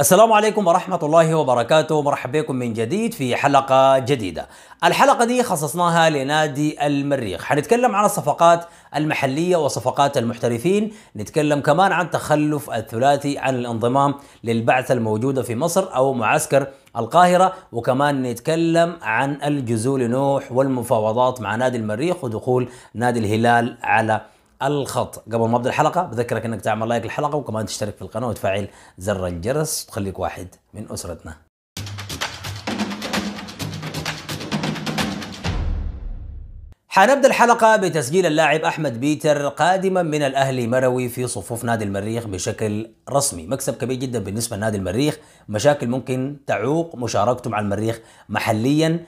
السلام عليكم ورحمة الله وبركاته مرحبا بكم من جديد في حلقة جديدة الحلقة دي خصصناها لنادي المريخ حنتكلم عن الصفقات المحلية وصفقات المحترفين نتكلم كمان عن تخلف الثلاثي عن الانضمام للبعثة الموجودة في مصر أو معسكر القاهرة وكمان نتكلم عن الجزول نوح والمفاوضات مع نادي المريخ ودخول نادي الهلال على الخط قبل ما ابدا الحلقه بذكرك انك تعمل لايك للحلقه وكمان تشترك في القناه وتفعل زر الجرس وتخليك واحد من اسرتنا حنبدا الحلقه بتسجيل اللاعب احمد بيتر قادما من الاهلي مروي في صفوف نادي المريخ بشكل رسمي، مكسب كبير جدا بالنسبه لنادي المريخ، مشاكل ممكن تعوق مشاركته مع المريخ محليا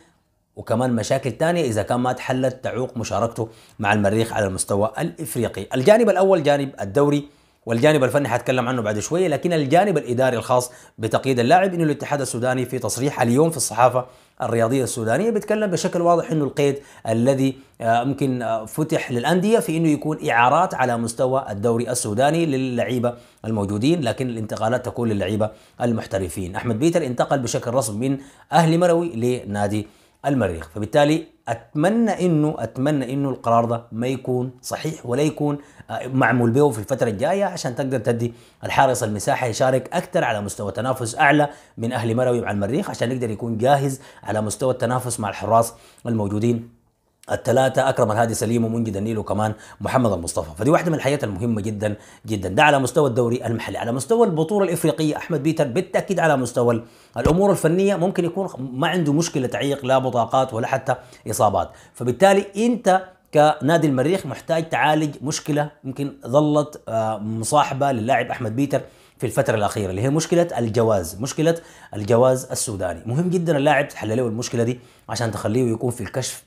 وكمان مشاكل تانية إذا كان ما تحلت تعوق مشاركته مع المريخ على المستوى الإفريقي الجانب الأول جانب الدوري والجانب الفني حتكلم عنه بعد شويه لكن الجانب الاداري الخاص بتقييد اللاعب انه الاتحاد السوداني في تصريح اليوم في الصحافه الرياضيه السودانيه بيتكلم بشكل واضح انه القيد الذي آه، ممكن آه، فتح للانديه في انه يكون اعارات على مستوى الدوري السوداني للعيبه الموجودين لكن الانتقالات تكون للعيبه المحترفين احمد بيتر انتقل بشكل رسمي من اهلي مروي لنادي المريخ فبالتالي اتمنى انه اتمنى انه القرار ده ما يكون صحيح ولا يكون آه، معمول به في الفتره الجايه عشان تقدر تدي الحارس المساحه يشارك اكثر على مستوى تنافس اعلى من اهلي مروي مع المريخ عشان يقدر يكون جاهز على مستوى التنافس مع الحراس الموجودين الثلاثة أكرم الهادي سليم ومنجد النيل وكمان محمد المصطفى فدي واحدة من الحاجات المهمة جدا جدا ده على مستوى الدوري المحلي على مستوى البطولة الإفريقية أحمد بيتر بالتأكيد على مستوى الأمور الفنية ممكن يكون ما عنده مشكلة تعيق لا بطاقات ولا حتى إصابات فبالتالي أنت كنادي المريخ محتاج تعالج مشكلة ممكن ظلت آه، مصاحبة للاعب أحمد بيتر في الفترة الأخيرة اللي هي مشكلة الجواز مشكلة الجواز السوداني مهم جدا اللاعب تحلله له المشكلة دي عشان تخليه يكون في الكشف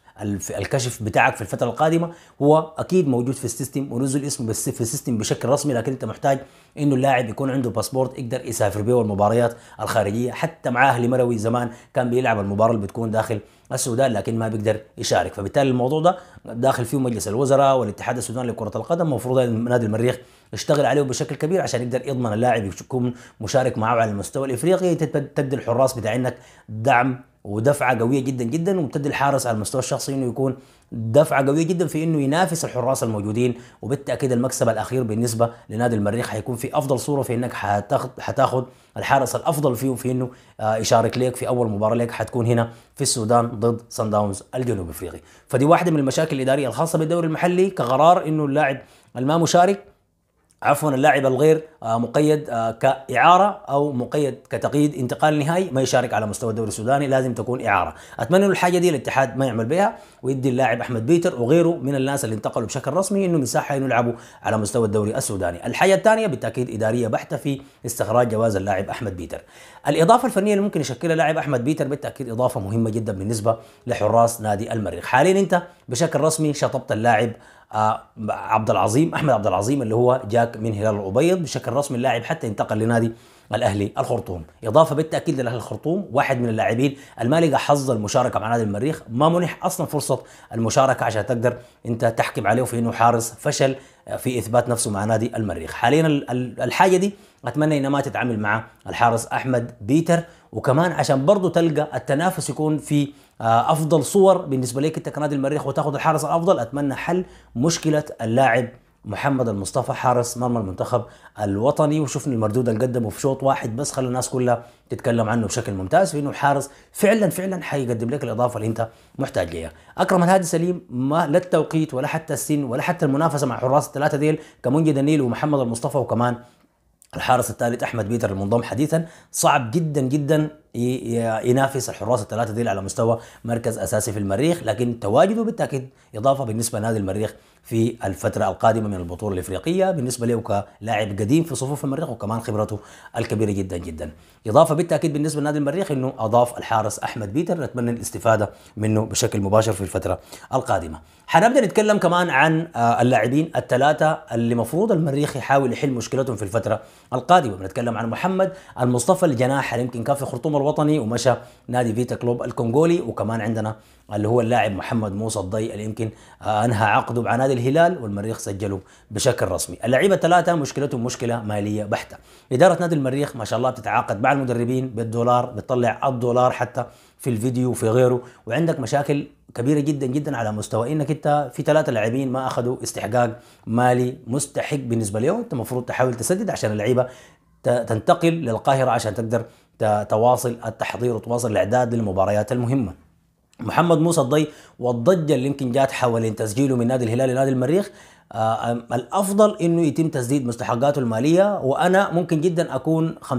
الكشف بتاعك في الفتره القادمه هو اكيد موجود في السيستم ونزل اسمه بس في السيستم بشكل رسمي لكن انت محتاج انه اللاعب يكون عنده باسبورت يقدر يسافر به المباريات الخارجيه حتى مع اهلي مروي زمان كان بيلعب المباراه اللي بتكون داخل السودان لكن ما بيقدر يشارك فبالتالي الموضوع ده داخل فيه مجلس الوزراء والاتحاد السوداني لكره القدم المفروض نادي المريخ يشتغل عليه بشكل كبير عشان يقدر يضمن اللاعب يكون مشارك معه على المستوى الافريقي تبدل الحراس بتاعينك دعم ودفعه قويه جدا جدا وابتدي الحارس على المستوى الشخصي انه يكون دفعه قويه جدا في انه ينافس الحراس الموجودين وبالتاكيد المكسب الاخير بالنسبه لنادي المريخ حيكون في افضل صوره في انك حتاخذ حتاخذ الحارس الافضل فيه في انه يشارك آه، لك في اول مباراه لك حتكون هنا في السودان ضد سان داونز الجنوب افريقي فدي واحده من المشاكل الاداريه الخاصه بالدوري المحلي كقرار انه اللاعب الما مشارك عفوا اللاعب الغير آه، مقيد آه، كإعارة أو مقيد كتقييد انتقال نهائي ما يشارك على مستوى الدوري السوداني لازم تكون إعارة أتمنى أن الحاجة دي الاتحاد ما يعمل بها ويدي اللاعب أحمد بيتر وغيره من الناس اللي انتقلوا بشكل رسمي أنه مساحة أنه يلعبوا على مستوى الدوري السوداني الحاجة الثانية بالتأكيد إدارية بحتة في استخراج جواز اللاعب أحمد بيتر الإضافة الفنية اللي ممكن يشكلها لاعب أحمد بيتر بالتأكيد إضافة مهمة جدا بالنسبة لحراس نادي المريخ حاليا أنت بشكل رسمي شطبت اللاعب آه، عبد العظيم احمد عبد العظيم اللي هو جاك من هلال الابيض بشكل رسمي اللاعب حتى انتقل لنادي الاهلي الخرطوم اضافه بالتاكيد للاهلي الخرطوم واحد من اللاعبين ما لقى حظ المشاركه مع نادي المريخ ما منح اصلا فرصه المشاركه عشان تقدر انت تحكم عليه في انه حارس فشل آه، في اثبات نفسه مع نادي المريخ حاليا الحاجه دي اتمنى انها ما تتعامل مع الحارس احمد بيتر وكمان عشان برضه تلقى التنافس يكون في آه، افضل صور بالنسبه ليك انت كنادي المريخ وتاخذ الحارس الافضل اتمنى حل مشكله اللاعب محمد المصطفى حارس مرمى المنتخب الوطني وشفنا المردود اللي قدمه في شوط واحد بس خلى الناس كلها تتكلم عنه بشكل ممتاز في انه الحارس فعلا فعلا حيقدم لك الاضافه اللي انت محتاج ليها. اكرم الهادي سليم ما لا التوقيت ولا حتى السن ولا حتى المنافسه مع حراس الثلاثه ديل كمنجد النيل ومحمد المصطفى وكمان الحارس الثالث احمد بيتر المنضم حديثا صعب جدا جدا ينافس الحراس الثلاثه ديل على مستوى مركز اساسي في المريخ لكن تواجده بالتاكيد اضافه بالنسبه لنادي المريخ في الفترة القادمة من البطولة الإفريقية بالنسبة له كلاعب قديم في صفوف المريخ وكمان خبرته الكبيرة جدا جدا إضافة بالتأكيد بالنسبة لنادي المريخ أنه أضاف الحارس أحمد بيتر نتمنى الاستفادة منه بشكل مباشر في الفترة القادمة حنبدأ نتكلم كمان عن آه، اللاعبين الثلاثة اللي مفروض المريخ يحاول يحل مشكلتهم في الفترة القادمة بنتكلم عن محمد المصطفى الجناح اللي يمكن كان في خرطوم الوطني ومشى نادي فيتا كلوب الكونغولي وكمان عندنا اللي هو اللاعب محمد موسى الضي اللي يمكن آه، انهى عقده مع نادي الهلال والمريخ سجلوا بشكل رسمي اللعيبه الثلاثه مشكلتهم مشكله ماليه بحته اداره نادي المريخ ما شاء الله بتتعاقد مع المدربين بالدولار بتطلع الدولار حتى في الفيديو وفي غيره وعندك مشاكل كبيره جدا جدا على مستوى انك انت في ثلاثه لاعبين ما اخذوا استحقاق مالي مستحق بالنسبه لهم انت المفروض تحاول تسدد عشان اللعيبه تنتقل للقاهره عشان تقدر تواصل التحضير وتواصل الاعداد للمباريات المهمه محمد موسى الضي والضجه اللي يمكن جات حوالين تسجيله من نادي الهلال لنادي المريخ آه الافضل انه يتم تسديد مستحقاته الماليه وانا ممكن جدا اكون 50%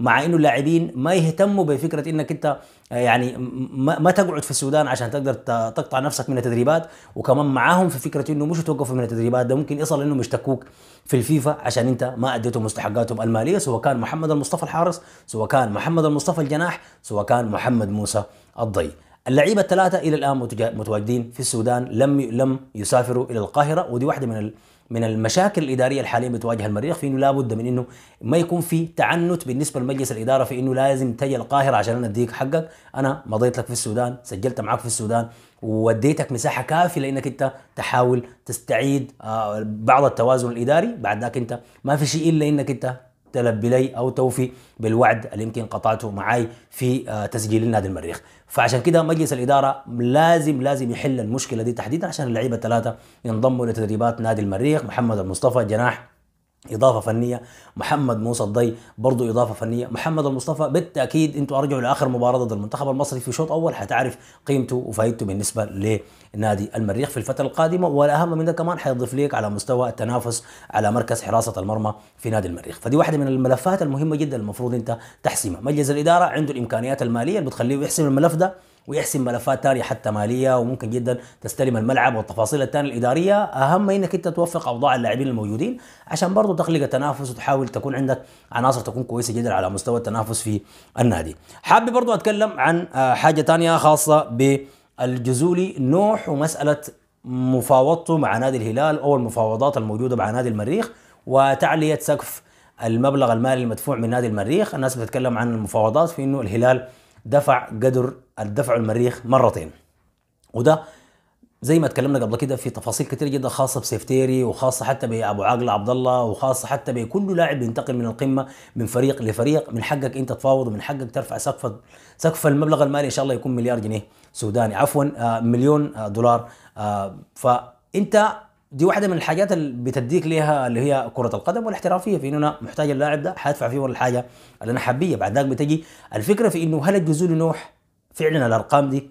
مع انه اللاعبين ما يهتموا بفكره انك انت آه، يعني ما تقعد في السودان عشان تقدر تقطع نفسك من التدريبات وكمان معاهم في فكره انه مش توقفوا من التدريبات ده ممكن يصل انهم يشتكوك في الفيفا عشان انت ما اديتهم مستحقاتهم الماليه سواء كان محمد المصطفى الحارس سواء كان محمد المصطفى الجناح سواء كان محمد موسى الضي اللعيبه الثلاثه الى الان متواجدين في السودان لم لم يسافروا الى القاهره ودي واحده من من المشاكل الاداريه الحاليه بتواجه المريخ في انه لابد من انه ما يكون في تعنت بالنسبه لمجلس الاداره في انه لازم تجي القاهره عشان انا اديك حقك، انا مضيت لك في السودان، سجلت معك في السودان، ووديتك مساحه كافيه لانك انت تحاول تستعيد آه، بعض التوازن الاداري، بعد ذاك انت ما في شيء الا انك انت تلبي لي او توفي بالوعد اللي يمكن قطعته معاي في آه، تسجيل النادي المريخ فعشان كده مجلس الاداره لازم لازم يحل المشكله دي تحديدا عشان اللعيبه الثلاثه ينضموا لتدريبات نادي المريخ محمد المصطفى جناح اضافه فنيه محمد موسى الضي برضه اضافه فنيه محمد المصطفى بالتاكيد انتوا ارجعوا لاخر مباراه ضد المنتخب المصري في شوط اول هتعرف قيمته وفائدته بالنسبه لنادي المريخ في الفتره القادمه والاهم من ده كمان هيضيف ليك على مستوى التنافس على مركز حراسه المرمى في نادي المريخ فدي واحده من الملفات المهمه جدا المفروض انت تحسمها مجلس الاداره عنده الامكانيات الماليه اللي بتخليه يحسم الملف ده ويحسم ملفات ثانيه حتى ماليه وممكن جدا تستلم الملعب والتفاصيل الثانيه الاداريه اهم انك انت توفق اوضاع اللاعبين الموجودين عشان برضه تخلق التنافس وتحاول تكون عندك عناصر تكون كويسه جدا على مستوى التنافس في النادي حابب برضه اتكلم عن آه، حاجه ثانيه خاصه بالجزولي نوح ومساله مفاوضته مع نادي الهلال او المفاوضات الموجوده مع نادي المريخ وتعليه سقف المبلغ المالي المدفوع من نادي المريخ الناس بتتكلم عن المفاوضات في انه الهلال دفع قدر الدفع المريخ مرتين وده زي ما اتكلمنا قبل كده في تفاصيل كتير جدا خاصه بسيفتيري وخاصه حتى بابو عاقله عبد الله وخاصه حتى بكل لاعب بينتقل من القمه من فريق لفريق من حقك انت تفاوض ومن حقك ترفع سقف سقف المبلغ المالي ان شاء الله يكون مليار جنيه سوداني عفوا آه، مليون آه، دولار آه، فانت دي واحده من الحاجات اللي بتديك ليها اللي هي كره القدم والاحترافيه في انه انا محتاج اللاعب ده حادفع فيه ولا الحاجه اللي انا حبيه بعد ذاك بتجي الفكره في انه هل الجزول نوح فعلا الارقام دي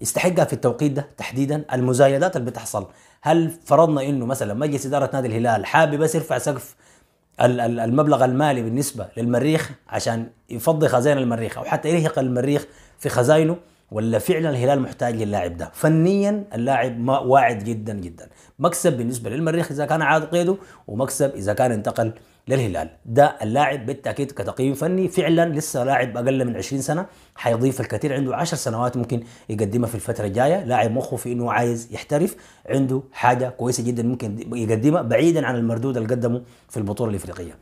يستحقها في التوقيت ده تحديدا المزايدات اللي بتحصل هل فرضنا انه مثلا مجلس اداره نادي الهلال حابب بس يرفع سقف المبلغ المالي بالنسبه للمريخ عشان يفضي خزائن المريخ او حتى يرهق المريخ في خزائنه ولا فعلا الهلال محتاج للاعب ده فنيا اللاعب ما واعد جدا جدا مكسب بالنسبه للمريخ اذا كان عاد قيده ومكسب اذا كان انتقل للهلال ده اللاعب بالتاكيد كتقييم فني فعلا لسه لاعب اقل من 20 سنه حيضيف الكثير عنده 10 سنوات ممكن يقدمها في الفتره الجايه لاعب مخه في انه عايز يحترف عنده حاجه كويسه جدا ممكن يقدمها بعيدا عن المردود اللي قدمه في البطوله الافريقيه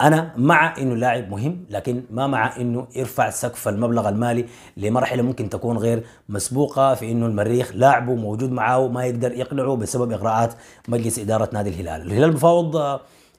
انا مع انه لاعب مهم لكن ما مع انه يرفع سقف المبلغ المالي لمرحله ممكن تكون غير مسبوقه في انه المريخ لاعبه موجود معاه ما يقدر يقنعه بسبب اغراءات مجلس اداره نادي الهلال الهلال بفاوض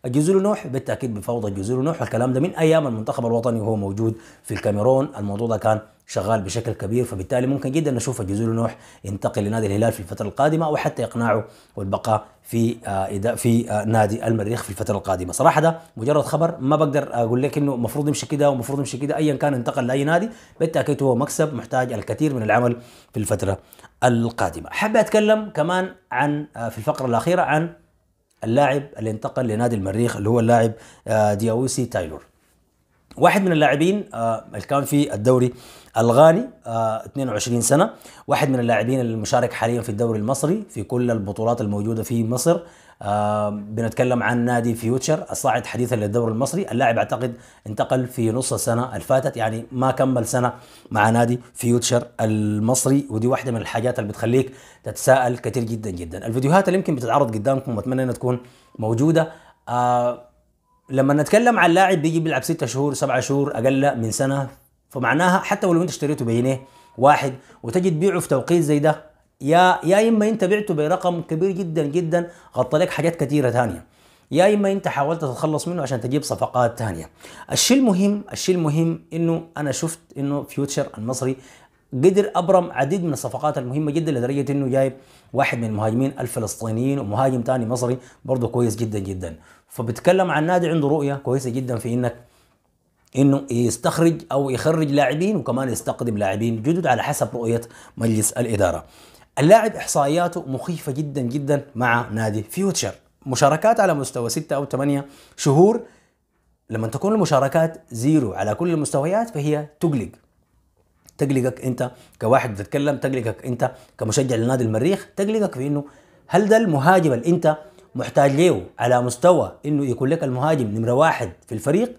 الجزر نوح بالتاكيد بفوضى الجزر نوح الكلام ده من ايام المنتخب الوطني وهو موجود في الكاميرون الموضوع ده كان شغال بشكل كبير فبالتالي ممكن جدا نشوف الجزر نوح ينتقل لنادي الهلال في الفتره القادمه او حتى اقناعه والبقاء في آه، في آه، نادي المريخ في الفتره القادمه صراحه ده مجرد خبر ما بقدر اقول لك انه المفروض يمشي كده ومفروض يمشي كده ايا كان انتقل لاي نادي بالتاكيد هو مكسب محتاج الكثير من العمل في الفتره القادمه حابب اتكلم كمان عن آه، في الفقره الاخيره عن اللاعب اللي انتقل لنادي المريخ اللي هو اللاعب آه، دياويسي تايلور واحد من اللاعبين آه، اللي كان في الدوري الغاني 22 آه، سنه واحد من اللاعبين المشارك حاليا في الدوري المصري في كل البطولات الموجوده في مصر آه بنتكلم عن نادي فيوتشر الصاعد حديثا للدوري المصري اللاعب اعتقد انتقل في نص السنه الفاتت يعني ما كمل سنه مع نادي فيوتشر المصري ودي واحده من الحاجات اللي بتخليك تتساءل كثير جدا جدا الفيديوهات اللي يمكن بتتعرض قدامكم واتمنى انها تكون موجوده آه لما نتكلم عن لاعب بيجي بيلعب ستة شهور سبعة شهور اقل من سنه فمعناها حتى ولو انت اشتريته بجنيه واحد وتجي تبيعه في توقيت زي ده يا يا اما انت بعته برقم كبير جدا جدا غطى لك حاجات كثيره ثانيه يا اما انت حاولت تتخلص منه عشان تجيب صفقات ثانيه الشيء المهم الشيء المهم انه انا شفت انه فيوتشر المصري قدر ابرم عديد من الصفقات المهمه جدا لدرجه انه جايب واحد من المهاجمين الفلسطينيين ومهاجم ثاني مصري برضه كويس جدا جدا فبتكلم عن نادي عنده رؤيه كويسه جدا في انك انه يستخرج او يخرج لاعبين وكمان يستقدم لاعبين جدد على حسب رؤيه مجلس الاداره. اللاعب احصائياته مخيفه جدا جدا مع نادي فيوتشر، مشاركات على مستوى 6 او 8 شهور لما تكون المشاركات زيرو على كل المستويات فهي تقلق تقلقك انت كواحد بتتكلم تقلقك انت كمشجع لنادي المريخ تقلقك في انه هل ده المهاجم اللي انت محتاج ليه على مستوى انه يكون لك المهاجم نمره واحد في الفريق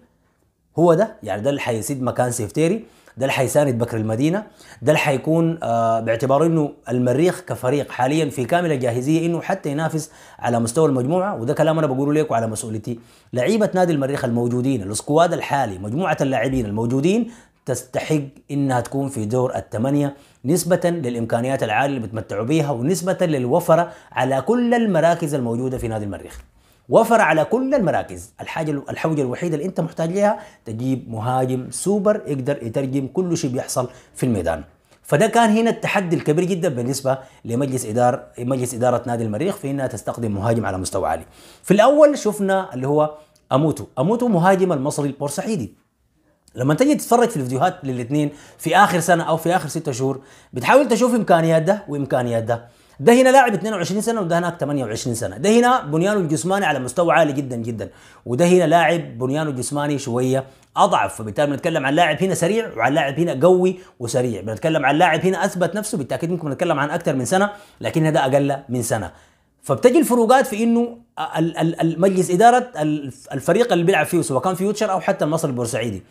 هو ده يعني ده اللي حيسيد مكان سيفتيري ده اللي حيساند بكر المدينه ده اللي حيكون آه باعتبار انه المريخ كفريق حاليا في كامل الجاهزيه انه حتى ينافس على مستوى المجموعه وده كلام انا بقوله لكم على مسؤوليتي لعيبه نادي المريخ الموجودين الاسكواد الحالي مجموعه اللاعبين الموجودين تستحق انها تكون في دور الثمانيه نسبة للإمكانيات العالية اللي بتمتعوا بيها ونسبة للوفرة على كل المراكز الموجودة في نادي المريخ وفر على كل المراكز الحاجة الحوجة الوحيدة اللي أنت محتاج لها تجيب مهاجم سوبر يقدر يترجم كل شيء بيحصل في الميدان فده كان هنا التحدي الكبير جدا بالنسبه لمجلس اداره مجلس اداره نادي المريخ في انها تستخدم مهاجم على مستوى عالي. في الاول شفنا اللي هو اموتو، اموتو مهاجم المصري البورسعيدي لما تجي تتفرج في الفيديوهات للاثنين في اخر سنه او في اخر ستة شهور بتحاول تشوف امكانيات ده وامكانيات ده ده هنا لاعب 22 سنه وده هناك 28 سنه ده هنا بنيانه الجسماني على مستوى عالي جدا جدا وده هنا لاعب بنيانه الجسماني شويه اضعف فبالتالي بنتكلم عن لاعب هنا سريع وعن لاعب هنا قوي وسريع بنتكلم عن لاعب هنا اثبت نفسه بالتاكيد ممكن نتكلم عن اكثر من سنه لكن ده اقل من سنه فبتجي الفروقات في انه مجلس اداره الفريق اللي بيلعب فيه سواء كان فيوتشر او حتى المصري البورسعيدي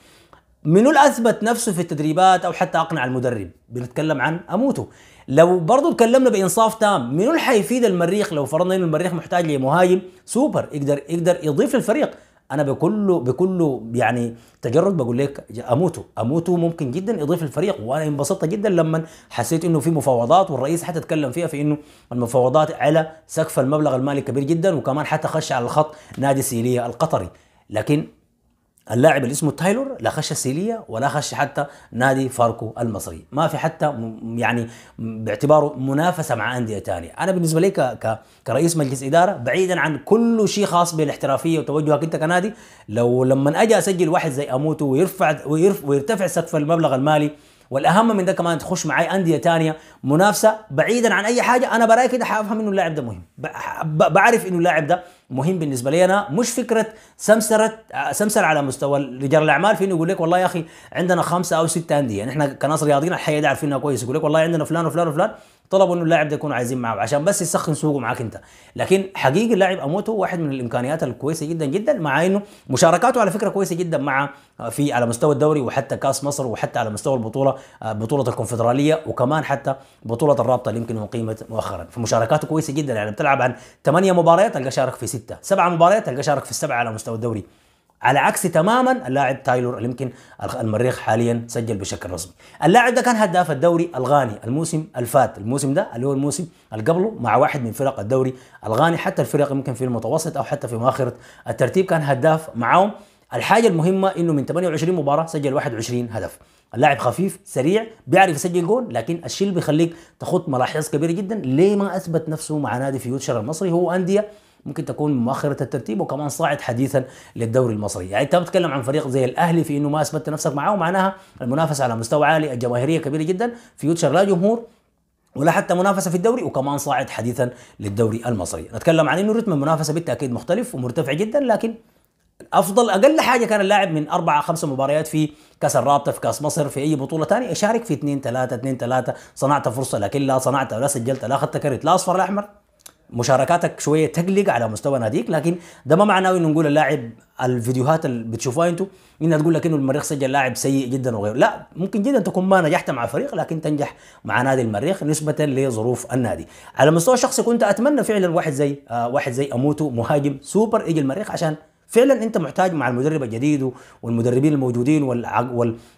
منو اللي اثبت نفسه في التدريبات او حتى اقنع المدرب بنتكلم عن اموتو لو برضه تكلمنا بانصاف تام منو اللي حيفيد المريخ لو فرضنا انه المريخ محتاج لمهاجم سوبر يقدر يقدر يضيف للفريق انا بكل بكل يعني تجرد بقول لك اموتو اموتو ممكن جدا يضيف للفريق وانا انبسطت جدا لما حسيت انه في مفاوضات والرئيس حتى تكلم فيها في انه المفاوضات على سقف المبلغ المالي كبير جدا وكمان حتى خش على الخط نادي سيليا القطري لكن اللاعب اللي اسمه تايلور لا خش سيليا ولا خش حتى نادي فاركو المصري ما في حتى يعني باعتباره منافسه مع انديه ثانيه انا بالنسبه لي كرئيس مجلس اداره بعيدا عن كل شيء خاص بالاحترافيه وتوجهك انت كنادي لو لما اجي اسجل واحد زي اموتو ويرفع ويرف ويرتفع سقف المبلغ المالي والاهم من ده كمان تخش معي انديه ثانيه منافسه بعيدا عن اي حاجه انا برايي كده حافهم انه اللاعب ده مهم بعرف انه اللاعب ده مهم بالنسبه لي انا مش فكره سمسره سمسر على مستوى رجال الاعمال في يقول لك والله يا اخي عندنا خمسه او سته انديه يعني كناس رياضيين الحقيقه دي عارفينها كويس يقول لك والله عندنا فلان وفلان وفلان طلبوا انه اللاعب ده يكونوا عايزين معه عشان بس يسخن سوقه معاك انت لكن حقيقي اللاعب اموتو واحد من الامكانيات الكويسه جدا جدا مع انه مشاركاته على فكره كويسه جدا مع آه، في على مستوى الدوري وحتى كاس مصر وحتى على مستوى البطوله آه، بطوله الكونفدراليه وكمان حتى بطوله الرابطه اللي يمكن اقيمت مؤخرا فمشاركاته كويسه جدا يعني بتلعب عن ثمانيه مباريات تلقى شارك في سته سبعه مباريات تلقى شارك في السبعه على مستوى الدوري على عكس تماما اللاعب تايلور اللي يمكن المريخ حاليا سجل بشكل رسمي اللاعب ده كان هداف الدوري الغاني الموسم الفات الموسم ده اللي هو الموسم اللي قبله مع واحد من فرق الدوري الغاني حتى الفرق يمكن في المتوسط او حتى في مؤخره الترتيب كان هداف معاهم الحاجه المهمه انه من 28 مباراه سجل 21 هدف اللاعب خفيف سريع بيعرف يسجل جول لكن الشيء اللي بيخليك تخط ملاحظ كبيره جدا ليه ما اثبت نفسه مع نادي فيوتشر المصري هو انديه ممكن تكون من مؤخره الترتيب وكمان صاعد حديثا للدوري المصري يعني انت بتتكلم عن فريق زي الاهلي في انه ما اثبت نفسك معاه معناها المنافسه على مستوى عالي الجماهيريه كبيره جدا فيوتشر لا جمهور ولا حتى منافسه في الدوري وكمان صاعد حديثا للدوري المصري نتكلم عن انه رتم المنافسه بالتاكيد مختلف ومرتفع جدا لكن افضل اقل حاجه كان اللاعب من اربع خمس مباريات في كاس الرابطه في كاس مصر في اي بطوله ثانيه يشارك في 2 3 2 3 صنعت فرصه لكن لا صنعت ولا سجلت لا اخذت كرت لا اصفر لا احمر مشاركاتك شويه تقلق على مستوى ناديك لكن ده ما معناه انه نقول اللاعب الفيديوهات اللي بتشوفوها انتم انها تقول لك انه المريخ سجل لاعب سيء جدا وغيره لا ممكن جدا تكون ما نجحت مع فريق لكن تنجح مع نادي المريخ نسبه لظروف النادي على مستوى شخصي كنت اتمنى فعلا واحد زي آه واحد زي اموتو مهاجم سوبر يجي المريخ عشان فعلا انت محتاج مع المدرب الجديد والمدربين الموجودين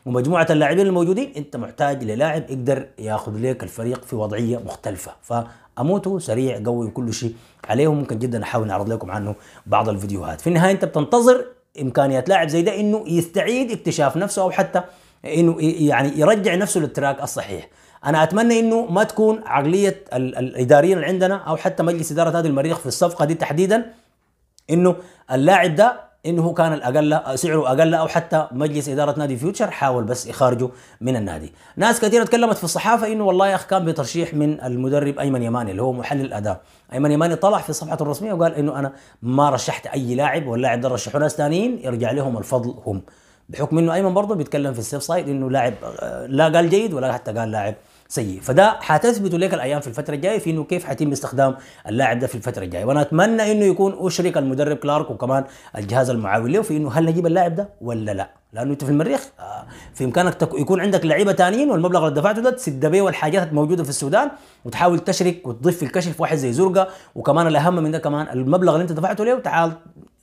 ومجموعه اللاعبين الموجودين انت محتاج للاعب يقدر ياخذ لك الفريق في وضعيه مختلفه فاموتو سريع قوي وكل شيء عليهم ممكن جدا احاول اعرض لكم عنه بعض الفيديوهات في النهايه انت بتنتظر امكانيات لاعب زي ده انه يستعيد اكتشاف نفسه او حتى انه يعني يرجع نفسه للتراك الصحيح انا اتمنى انه ما تكون عقليه الاداريين اللي عندنا او حتى مجلس اداره هذه المريخ في الصفقه دي تحديدا انه اللاعب ده انه هو كان الاقل سعره اقل او حتى مجلس اداره نادي فيوتشر حاول بس يخارجه من النادي. ناس كثيره تكلمت في الصحافه انه والله يا اخ كان بترشيح من المدرب ايمن يماني اللي هو محلل الاداء. ايمن يماني طلع في صفحته الرسميه وقال انه انا ما رشحت اي لاعب واللاعب ده رشحوا ناس ثانيين يرجع لهم الفضل هم. بحكم انه ايمن برضه بيتكلم في السيف سايد انه لاعب آه، لا قال جيد ولا حتى قال لاعب سيء فده حتثبت لك الايام في الفتره الجايه في انه كيف حيتم استخدام اللاعب ده في الفتره الجايه وانا اتمنى انه يكون اشرك المدرب كلارك وكمان الجهاز المعاون له في انه هل نجيب اللاعب ده ولا لا لانه انت في المريخ آه، في امكانك يكون عندك لعيبه ثانيين والمبلغ اللي دفعته ده تسد بيه والحاجات الموجوده في السودان وتحاول تشرك وتضيف في الكشف واحد زي زرقه وكمان الاهم من ده كمان المبلغ اللي انت دفعته له تعال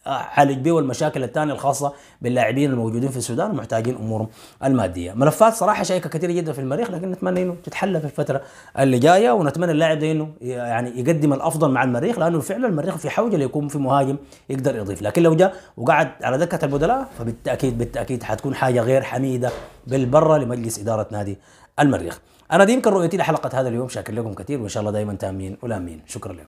اعالج بيه والمشاكل الثانيه الخاصه باللاعبين الموجودين في السودان ومحتاجين امورهم الماديه، ملفات صراحه شائكه كثيره جدا في المريخ لكن نتمنى انه تتحلى في الفتره اللي جايه ونتمنى اللاعب ده انه يعني يقدم الافضل مع المريخ لانه فعلا المريخ في حوجه ليكون في مهاجم يقدر يضيف، لكن لو جاء وقعد على دكه البدلاء فبالتاكيد بالتاكيد حتكون حاجه غير حميده بالبره لمجلس اداره نادي المريخ. انا دي يمكن رؤيتي لحلقه هذا اليوم شاكر لكم كثير وان شاء الله دائما تامين ولامين، شكرا لكم.